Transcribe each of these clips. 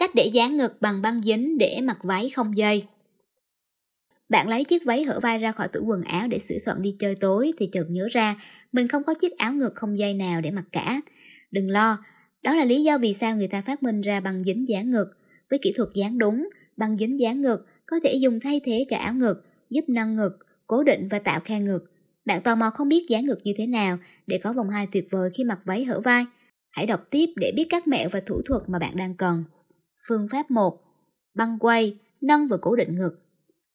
cách để dán ngực bằng băng dính để mặc váy không dây. Bạn lấy chiếc váy hở vai ra khỏi tủ quần áo để sửa soạn đi chơi tối thì chợt nhớ ra mình không có chiếc áo ngực không dây nào để mặc cả. Đừng lo, đó là lý do vì sao người ta phát minh ra băng dính dán ngực. Với kỹ thuật dán đúng, băng dính dán ngực có thể dùng thay thế cho áo ngực, giúp nâng ngực, cố định và tạo khe ngực. Bạn tò mò không biết dán ngực như thế nào để có vòng hai tuyệt vời khi mặc váy hở vai. Hãy đọc tiếp để biết các mẹo và thủ thuật mà bạn đang cần. Phương pháp 1. Băng quay, nâng và cố định ngực.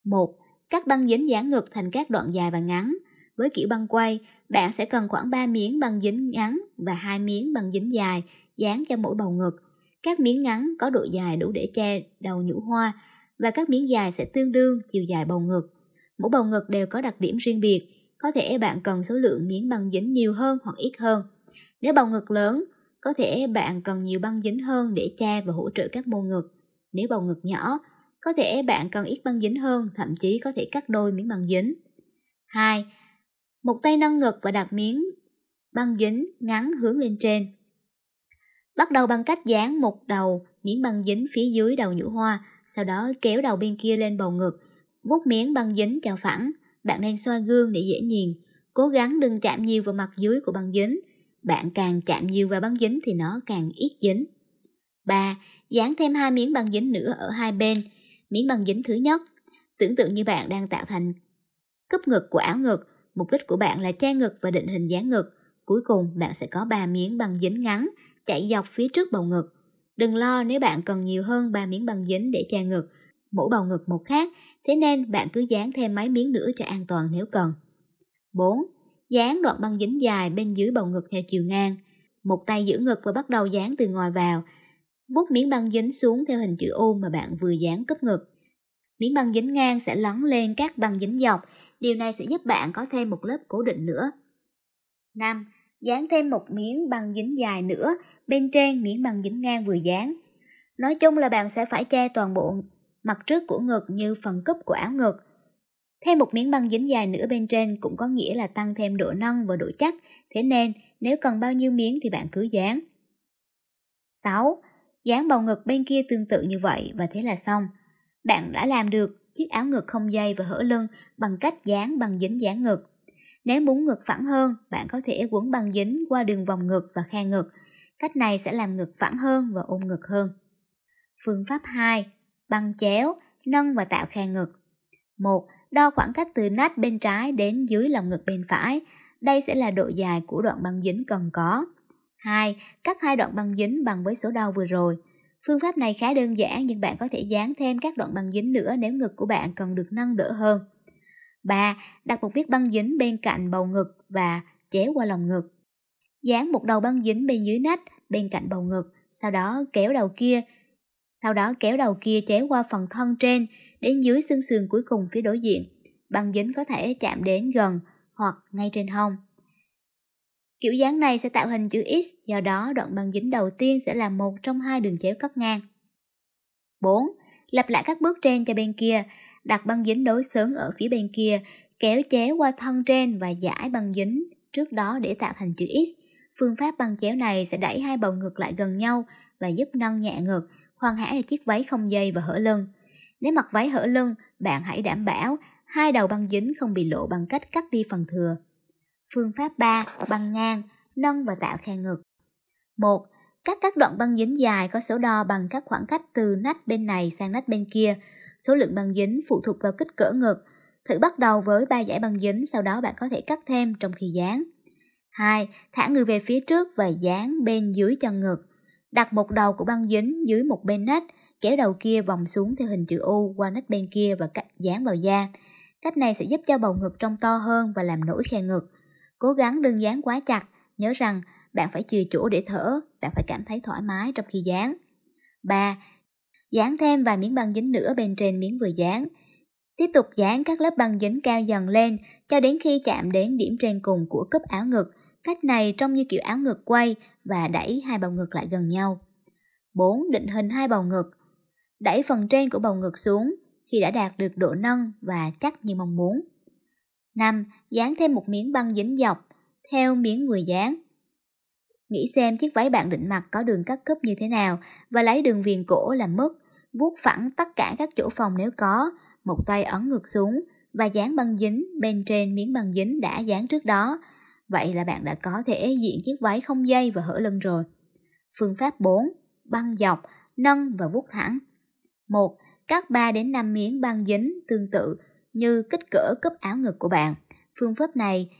1. các băng dính dán ngực thành các đoạn dài và ngắn. Với kiểu băng quay, bạn sẽ cần khoảng 3 miếng băng dính ngắn và 2 miếng băng dính dài dán cho mỗi bầu ngực. Các miếng ngắn có độ dài đủ để che đầu nhũ hoa và các miếng dài sẽ tương đương chiều dài bầu ngực. Mỗi bầu ngực đều có đặc điểm riêng biệt, có thể bạn cần số lượng miếng băng dính nhiều hơn hoặc ít hơn. Nếu bầu ngực lớn, có thể bạn cần nhiều băng dính hơn để che và hỗ trợ các mô ngực. Nếu bầu ngực nhỏ, có thể bạn cần ít băng dính hơn, thậm chí có thể cắt đôi miếng băng dính. hai Một tay nâng ngực và đặt miếng băng dính ngắn hướng lên trên. Bắt đầu bằng cách dán một đầu miếng băng dính phía dưới đầu nhũ hoa, sau đó kéo đầu bên kia lên bầu ngực, vuốt miếng băng dính cho phẳng. Bạn nên xoa gương để dễ nhìn, cố gắng đừng chạm nhiều vào mặt dưới của băng dính bạn càng chạm nhiều vào băng dính thì nó càng ít dính. 3. Dán thêm hai miếng băng dính nữa ở hai bên. Miếng băng dính thứ nhất, tưởng tượng như bạn đang tạo thành cấp ngực của áo ngực, mục đích của bạn là che ngực và định hình dáng ngực. Cuối cùng bạn sẽ có 3 miếng băng dính ngắn chạy dọc phía trước bầu ngực. Đừng lo nếu bạn cần nhiều hơn 3 miếng băng dính để che ngực, mỗi bầu ngực một khác, thế nên bạn cứ dán thêm mấy miếng nữa cho an toàn nếu cần. 4 dán đoạn băng dính dài bên dưới bầu ngực theo chiều ngang. Một tay giữ ngực và bắt đầu dán từ ngoài vào. Bút miếng băng dính xuống theo hình chữ U mà bạn vừa dán cấp ngực. Miếng băng dính ngang sẽ lắng lên các băng dính dọc. Điều này sẽ giúp bạn có thêm một lớp cố định nữa. 5. Dán thêm một miếng băng dính dài nữa bên trên miếng băng dính ngang vừa dán. Nói chung là bạn sẽ phải che toàn bộ mặt trước của ngực như phần cúp của áo ngực Thêm một miếng băng dính dài nữa bên trên cũng có nghĩa là tăng thêm độ nâng và độ chắc, thế nên nếu cần bao nhiêu miếng thì bạn cứ dán. 6. Dán bầu ngực bên kia tương tự như vậy và thế là xong. Bạn đã làm được chiếc áo ngực không dây và hở lưng bằng cách dán băng dính dán ngực. Nếu muốn ngực phẳng hơn, bạn có thể quấn băng dính qua đường vòng ngực và khe ngực. Cách này sẽ làm ngực phẳng hơn và ôm ngực hơn. Phương pháp 2. Băng chéo, nâng và tạo khe ngực. 1. Đo khoảng cách từ nách bên trái đến dưới lòng ngực bên phải. Đây sẽ là độ dài của đoạn băng dính cần có. 2. Cắt hai đoạn băng dính bằng với số đo vừa rồi. Phương pháp này khá đơn giản nhưng bạn có thể dán thêm các đoạn băng dính nữa nếu ngực của bạn cần được nâng đỡ hơn. 3. Đặt một miếng băng dính bên cạnh bầu ngực và chéo qua lòng ngực. Dán một đầu băng dính bên dưới nách, bên cạnh bầu ngực, sau đó kéo đầu kia sau đó kéo đầu kia chéo qua phần thân trên đến dưới xương sườn cuối cùng phía đối diện. Băng dính có thể chạm đến gần hoặc ngay trên hông. Kiểu dáng này sẽ tạo hình chữ X, do đó đoạn băng dính đầu tiên sẽ là một trong hai đường chéo cắt ngang. 4. Lặp lại các bước trên cho bên kia, đặt băng dính đối xứng ở phía bên kia, kéo chéo qua thân trên và giải băng dính trước đó để tạo thành chữ X. Phương pháp băng chéo này sẽ đẩy hai bầu ngực lại gần nhau và giúp nâng nhẹ ngực, khoan hãy chiếc váy không dây và hở lưng. Nếu mặc váy hở lưng, bạn hãy đảm bảo hai đầu băng dính không bị lộ bằng cách cắt đi phần thừa. Phương pháp 3. Băng ngang, nâng và tạo khe ngực. 1. Cắt các đoạn băng dính dài có số đo bằng các khoảng cách từ nách bên này sang nách bên kia. Số lượng băng dính phụ thuộc vào kích cỡ ngực. Thử bắt đầu với 3 dải băng dính, sau đó bạn có thể cắt thêm trong khi dán. 2. Thả người về phía trước và dán bên dưới chân ngực đặt một đầu của băng dính dưới một bên nách, kéo đầu kia vòng xuống theo hình chữ U qua nách bên kia và cắt dán vào da. Cách này sẽ giúp cho bầu ngực trông to hơn và làm nổi khe ngực. Cố gắng đừng dán quá chặt, nhớ rằng bạn phải chừa chỗ để thở, bạn phải cảm thấy thoải mái trong khi dán. 3. Dán thêm vài miếng băng dính nữa bên trên miếng vừa dán. Tiếp tục dán các lớp băng dính cao dần lên cho đến khi chạm đến điểm trên cùng của cúp áo ngực Cách này trông như kiểu áo ngực quay và đẩy hai bầu ngực lại gần nhau. 4. Định hình hai bầu ngực Đẩy phần trên của bầu ngực xuống khi đã đạt được độ nâng và chắc như mong muốn. 5. Dán thêm một miếng băng dính dọc theo miếng vừa dán. Nghĩ xem chiếc váy bạn định mặc có đường cắt cúp như thế nào và lấy đường viền cổ làm mức, vuốt phẳng tất cả các chỗ phòng nếu có, một tay ấn ngược xuống và dán băng dính bên trên miếng băng dính đã dán trước đó Vậy là bạn đã có thể diện chiếc váy không dây và hở lưng rồi. Phương pháp 4. Băng dọc, nâng và vuốt thẳng. 1. Cắt 3 đến 5 miếng băng dính tương tự như kích cỡ cúp áo ngực của bạn. Phương pháp này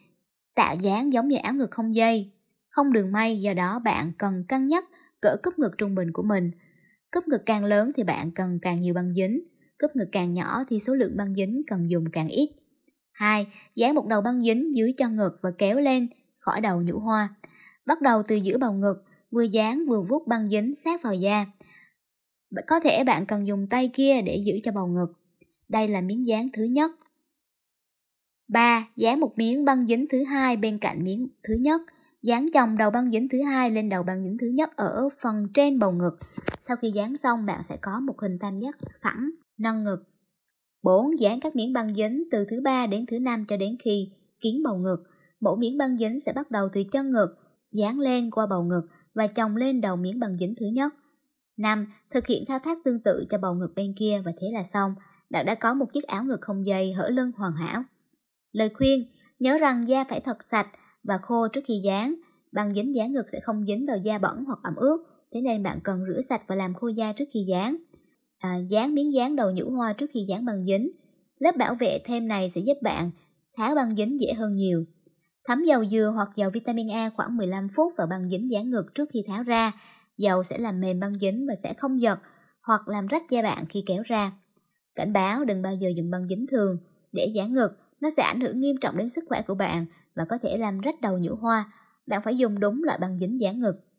tạo dáng giống như áo ngực không dây, không đường may do đó bạn cần cân nhắc cỡ cúp ngực trung bình của mình. Cúp ngực càng lớn thì bạn cần càng nhiều băng dính, cúp ngực càng nhỏ thì số lượng băng dính cần dùng càng ít. 2. Dán một đầu băng dính dưới chân ngực và kéo lên khỏi đầu nhũ hoa. Bắt đầu từ giữa bầu ngực, vừa dán vừa vuốt băng dính sát vào da. Có thể bạn cần dùng tay kia để giữ cho bầu ngực. Đây là miếng dán thứ nhất. 3. Dán một miếng băng dính thứ hai bên cạnh miếng thứ nhất. Dán chồng đầu băng dính thứ hai lên đầu băng dính thứ nhất ở phần trên bầu ngực. Sau khi dán xong, bạn sẽ có một hình tam giác phẳng, nâng ngực 4. Dán các miếng băng dính từ thứ ba đến thứ năm cho đến khi kiến bầu ngực. Mỗi miếng băng dính sẽ bắt đầu từ chân ngực, dán lên qua bầu ngực và chồng lên đầu miếng băng dính thứ nhất. 5. Thực hiện thao tác tương tự cho bầu ngực bên kia và thế là xong. Bạn đã có một chiếc áo ngực không dây hở lưng hoàn hảo. Lời khuyên, nhớ rằng da phải thật sạch và khô trước khi dán. Băng dính dán ngực sẽ không dính vào da bẩn hoặc ẩm ướt, thế nên bạn cần rửa sạch và làm khô da trước khi dán à, dán miếng dán đầu nhũ hoa trước khi dán băng dính. Lớp bảo vệ thêm này sẽ giúp bạn tháo băng dính dễ hơn nhiều. Thấm dầu dừa hoặc dầu vitamin A khoảng 15 phút vào băng dính dán ngực trước khi tháo ra. Dầu sẽ làm mềm băng dính và sẽ không giật hoặc làm rách da bạn khi kéo ra. Cảnh báo đừng bao giờ dùng băng dính thường để dán ngực, nó sẽ ảnh hưởng nghiêm trọng đến sức khỏe của bạn và có thể làm rách đầu nhũ hoa. Bạn phải dùng đúng loại băng dính dán ngực.